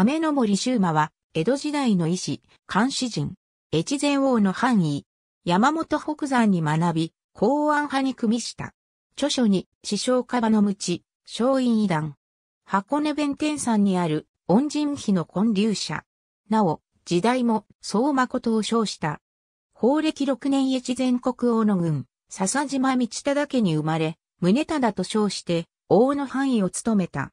雨の森修馬は、江戸時代の医師、監視人、越前王の範囲、山本北山に学び、公安派に組みした。著書に、師匠カバの無知、松陰医団。箱根弁天山にある、恩人碑の建立者。なお、時代も、総誠を称した。法暦6年越前国王の軍、笹島道忠家に生まれ、宗忠と称して、王の範囲を務めた。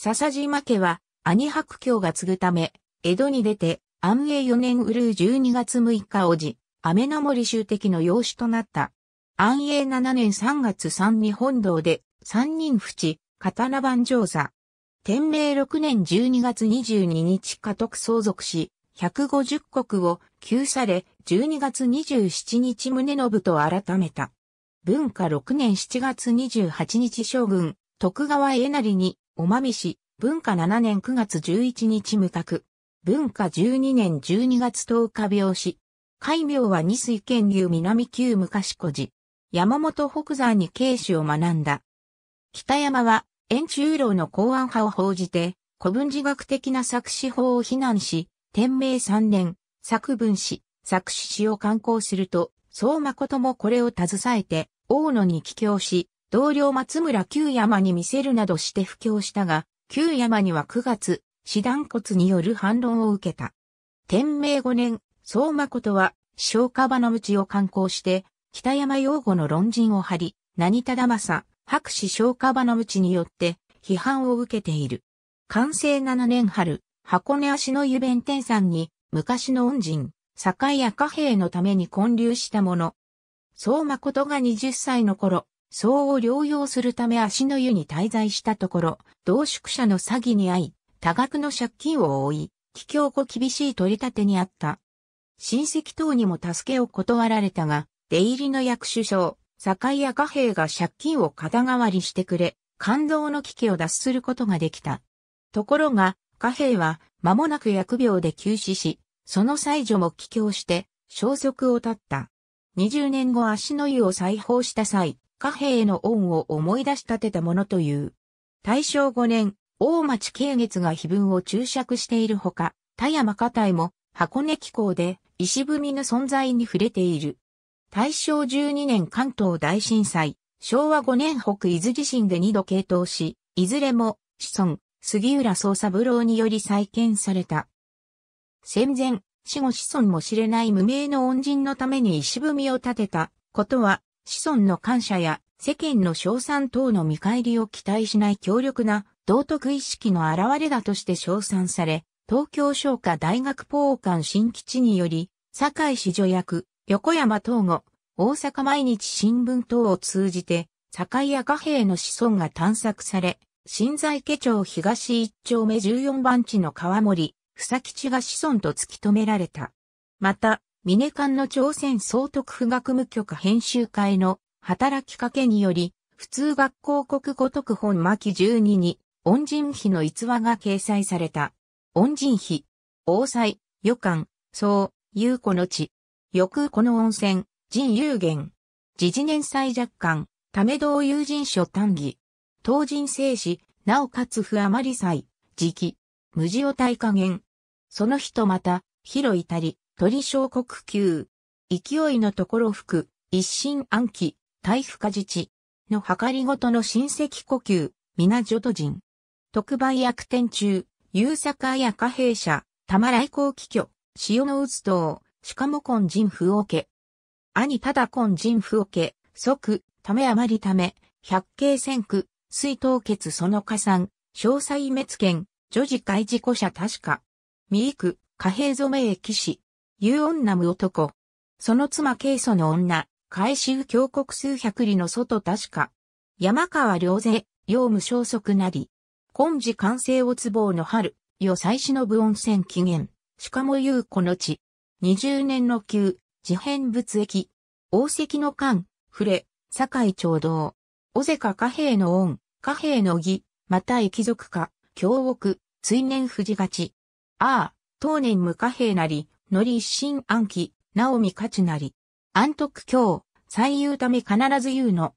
笹島家は、兄白教が継ぐため、江戸に出て、安永4年うるう12月6日おじ、雨の森州的の養子となった。安永7年3月3日本堂で、三人淵、刀番上座。天明6年12月22日家督相続し、150国を救され、12月27日宗信と改めた。文化6年7月28日将軍、徳川えなりに、おまみし、文化7年9月11日無格。文化12年12月10日病死。海名は二水県流南旧昔古寺。山本北山に慶主を学んだ。北山は、円中老の公安派を報じて、古文字学的な作詞法を非難し、天明3年、作文詞、作詞詩を刊行すると、そう誠もこれを携えて、大野に帰郷し、同僚松村旧山に見せるなどして布教したが、旧山には9月、師団骨による反論を受けた。天明5年、総誠は、小川の鞭を観光して、北山養護の論人を張り、何忠正、白紙小川の鞭によって、批判を受けている。完成7年春、箱根足の湯弁天山に、昔の恩人、堺や貨幣のために建立したもの。総誠が20歳の頃、相を療養するため足の湯に滞在したところ、同宿者の詐欺に遭い、多額の借金を負い、帰郷後厳しい取り立てにあった。親戚等にも助けを断られたが、出入りの役首相、堺屋貨幣が借金を肩代わりしてくれ、感動の危機を脱することができた。ところが、貨幣は間もなく薬病で急死し、その妻女も帰郷して、消息を絶った。20年後足の湯を再訪した際、貨幣の恩を思い出し立てたものという。大正5年、大町慶月が碑文を注釈しているほか、田山家体も箱根機構で石踏みの存在に触れている。大正12年関東大震災、昭和5年北伊豆地震で2度傾倒し、いずれも子孫、杉浦総三郎により再建された。戦前、死後子孫も知れない無名の恩人のために石踏みを建てたことは子孫の感謝や世間の称賛等の見返りを期待しない強力な道徳意識の表れだとして称賛され、東京商科大学法官新基地により、堺市女役、横山東吾、大阪毎日新聞等を通じて、堺屋貨幣の子孫が探索され、新在家町東一丁目14番地の川森、房吉が子孫と突き止められた。また、ミネカンの朝鮮総督府学務局編集会の働きかけにより、普通学校国語特本巻12に、恩人碑の逸話が掲載された。恩人碑、王祭、予感、そう、有子の地。翌この温泉、人有限。時事年祭若干、ため道友人書単儀、当人生死、なおかつ不余り祭、時期。無事を体加減。その人また、広いたり、鳥小国級。勢いのところ吹く、一心暗記、大不可治、の計りごとの親戚呼吸、皆女都人。特売悪天中、有坂や貨幣社、玉来光帰居、潮の打つしかも根人不おけ。兄ただ根人不おけ、即、ため余りため、百景千区、水凍結その加算、詳細滅権、女児開事故者確か。三育、貨幣染め駅士、ユーオンナム男。その妻ケイソの女、改修峡国数百里の外確か。山川良勢、用無消息なり。今時完成をうの春、よ最忍温泉起源。しかも有この地。二十年の旧、事変仏駅。王石の間、触れ、堺長道。尾瀬か貨幣の恩、貨幣の義、また貴族か、京屋、追年富士勝ち。ああ、当年無貨幣なり、のり一心暗記、なおみかちなり。安徳京、最優ため必ず言うの。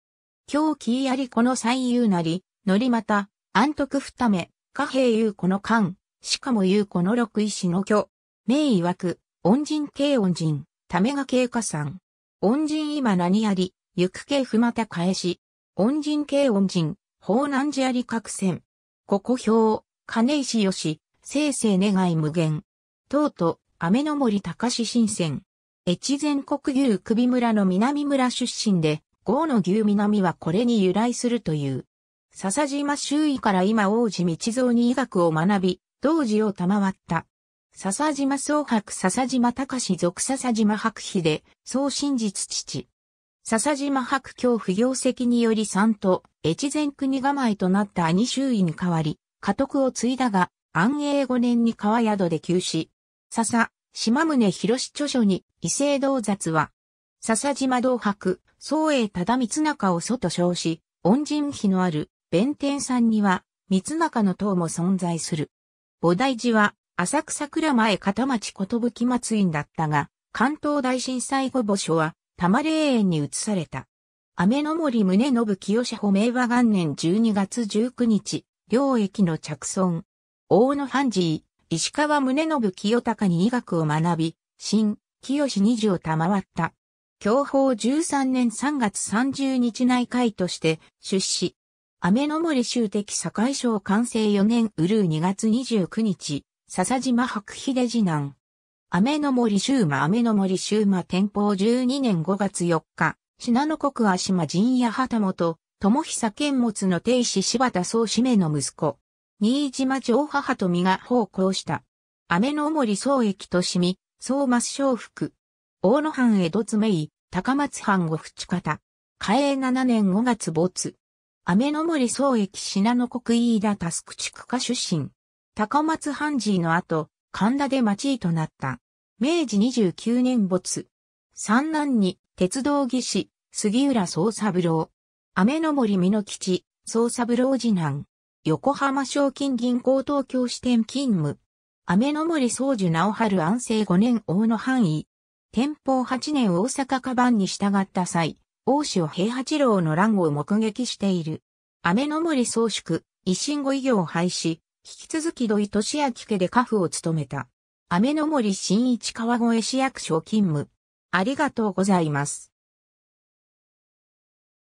京キーやりこの最優なり、のりまた、安徳二目、貨幣う子の勘、しかもう子の六石の居。名曰く、恩人慶恩人、ためが慶加算。恩人今何あり、行く系不また返し。恩人慶恩人、法南寺あり各戦。ここ表、金石よし、生成願い無限。とうと、雨の森隆新鮮。越前国牛首村の南村出身で、豪の牛南はこれに由来するという。笹島周囲から今王子道蔵に医学を学び、道時を賜った。笹島総伯笹島隆属笹島白妃で、総真実父。笹島白教不行跡により三と、越前国構えとなった兄周囲に代わり、家督を継いだが、安永5年に川宿で休止。笹、島宗広著書に、異性同雑は、笹島同白、宗英忠光中を祖と称し、恩人碑のある弁天山には、光中の塔も存在する。菩提寺は、浅草倉前片町寿松院だったが、関東大震災後墓所は、玉霊園に移された。雨の森宗信清社保明和元年12月19日、両駅の着村。大野半寺石川宗信清隆に医学を学び、新、清二次を賜った。享保13年3月30日内会として出資。雨の森州的堺省完成4年うるう2月29日、笹島白秀次男。雨の森周馬雨の森周馬天保12年5月4日、信濃国足間陣屋旗本、友久剣持の定子柴田総氏めの息子、新島城母と身が奉公した。雨の森宗総駅としみ、総末小福。大野藩江戸詰井、高松藩五淵方。嘉永7年5月没。雨の森総駅信濃国飯田タスク地区下出身。高松藩寺の後、神田で町医となった。明治29年没。三男に、鉄道技師、杉浦総三郎。雨の森美の吉、総三郎次男。横浜賞金銀行東京支店勤務。雨の森宗樹直春安政5年王の範囲。天保8年大阪カバンに従った際、王子を平八郎の乱を目撃している。雨の森宗宿、維新後異業を廃止、引き続き土井敏明家で家父を務めた。雨の森新一川越市役所勤務。ありがとうございます。